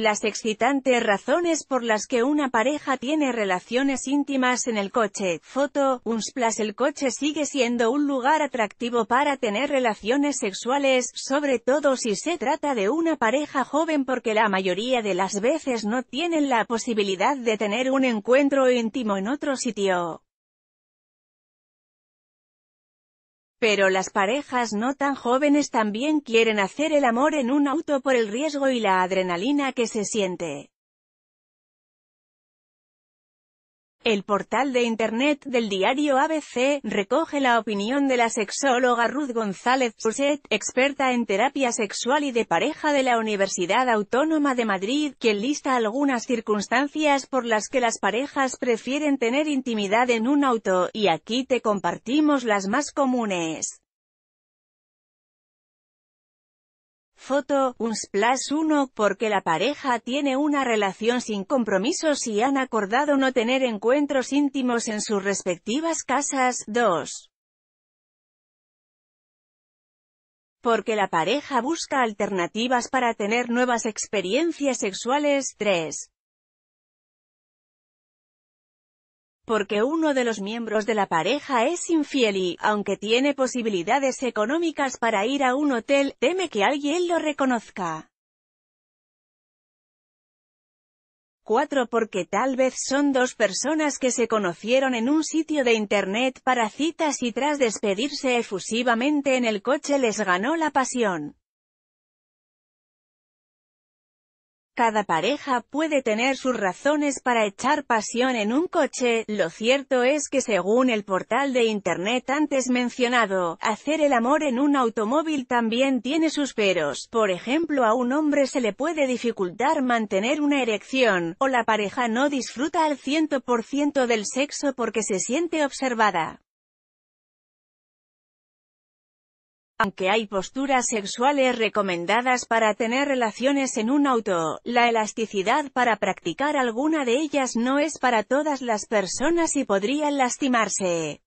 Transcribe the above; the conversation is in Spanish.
Las excitantes razones por las que una pareja tiene relaciones íntimas en el coche. Foto, Unsplash El coche sigue siendo un lugar atractivo para tener relaciones sexuales, sobre todo si se trata de una pareja joven porque la mayoría de las veces no tienen la posibilidad de tener un encuentro íntimo en otro sitio. Pero las parejas no tan jóvenes también quieren hacer el amor en un auto por el riesgo y la adrenalina que se siente. El portal de Internet del diario ABC recoge la opinión de la sexóloga Ruth González Puset, experta en terapia sexual y de pareja de la Universidad Autónoma de Madrid, quien lista algunas circunstancias por las que las parejas prefieren tener intimidad en un auto, y aquí te compartimos las más comunes. Foto, un splash 1, porque la pareja tiene una relación sin compromisos y han acordado no tener encuentros íntimos en sus respectivas casas. 2. Porque la pareja busca alternativas para tener nuevas experiencias sexuales. 3. porque uno de los miembros de la pareja es infiel y, aunque tiene posibilidades económicas para ir a un hotel, teme que alguien lo reconozca. 4. Porque tal vez son dos personas que se conocieron en un sitio de internet para citas y tras despedirse efusivamente en el coche les ganó la pasión. Cada pareja puede tener sus razones para echar pasión en un coche, lo cierto es que según el portal de internet antes mencionado, hacer el amor en un automóvil también tiene sus peros, por ejemplo a un hombre se le puede dificultar mantener una erección, o la pareja no disfruta al 100% del sexo porque se siente observada. Aunque hay posturas sexuales recomendadas para tener relaciones en un auto, la elasticidad para practicar alguna de ellas no es para todas las personas y podrían lastimarse.